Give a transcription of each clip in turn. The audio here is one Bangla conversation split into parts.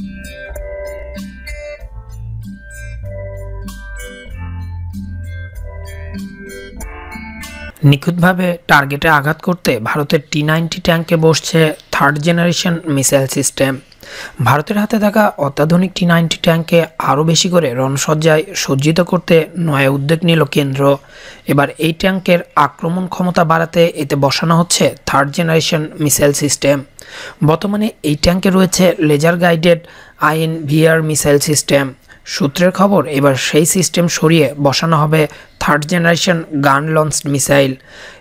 নিখুঁতভাবে টার্গেটে আঘাত করতে ভারতের টি নাইনটি ট্যাঙ্কে বসছে থার্ড জেনারেশন মিসাইল সিস্টেম ভারতের হাতে থাকা অত্যাধুনিক টি নাইনটি ট্যাঙ্কে আরও বেশি করে রণসজ্জায় সজ্জিত করতে নয়া উদ্যোগ নিল কেন্দ্র এবার এই ট্যাঙ্কের আক্রমণ ক্ষমতা বাড়াতে এতে বসানো হচ্ছে থার্ড জেনারেশন মিসাইল সিস্টেম বর্তমানে এই ট্যাঙ্কে রয়েছে laser guided Invar missile system সূত্রের খবর এবার সেই সিস্টেম সরিয়ে বসানো হবে third generation gun launched missile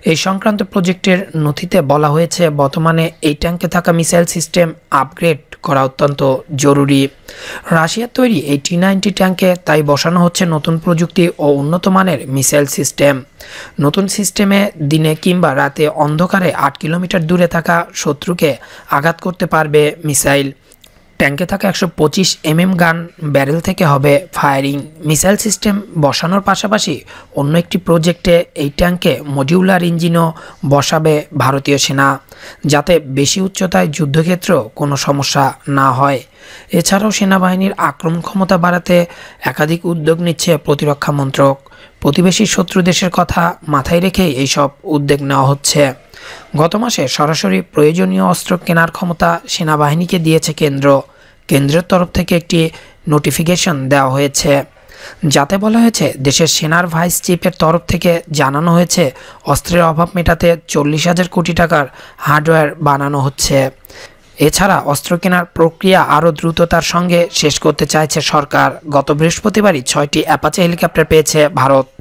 এই সংক্রান্ত প্রজেক্টের নথিতে বলা হয়েছে বর্তমানে এই ট্যাঙ্কে থাকা মিসাইল সিস্টেম আপগ্রেড করা অত্যন্ত জরুরি রাশিয়ার তৈরি এই টি নাইনটি ট্যাঙ্কে তাই বসানো হচ্ছে নতুন প্রযুক্তি ও উন্নত মানের মিসাইল সিস্টেম নতুন সিস্টেমে দিনে কিংবা রাতে অন্ধকারে আট কিলোমিটার দূরে থাকা শত্রুকে আঘাত করতে পারবে মিসাইল ট্যাঙ্কে থাকা একশো পঁচিশ এমএম গান ব্যারেল থেকে হবে ফায়ারিং মিসাইল সিস্টেম বসানোর পাশাপাশি অন্য একটি প্রজেক্টে এই ট্যাঙ্কে মডিউলার ইঞ্জিনও বসাবে ভারতীয় সেনা যাতে বেশি উচ্চতায় যুদ্ধক্ষেত্র কোনো সমস্যা না হয় এছাড়াও সেনাবাহিনীর আক্রমণ ক্ষমতা বাড়াতে একাধিক উদ্যোগ নিচ্ছে প্রতিরক্ষা মন্ত্রক প্রতিবেশী শত্রু দেশের কথা মাথায় রেখেই এইসব উদ্যোগ নেওয়া হচ্ছে গত মাসে সরাসরি প্রয়োজনীয় অস্ত্র কেনার ক্ষমতা সেনাবাহিনীকে দিয়েছে কেন্দ্র কেন্দ্রের তরফ থেকে একটি নোটিফিকেশন দেওয়া হয়েছে যাতে বলা হয়েছে দেশের সেনার ভাইস চিফের তরফ থেকে জানানো হয়েছে অস্ত্রের অভাব মেটাতে চল্লিশ হাজার কোটি টাকার হার্ডওয়্যার বানানো হচ্ছে এছাড়া অস্ত্র কেনার প্রক্রিয়া আরও দ্রুততার সঙ্গে শেষ করতে চাইছে সরকার গত বৃহস্পতিবারই ছয়টি অ্যাপাচে হেলিকপ্টার পেয়েছে ভারত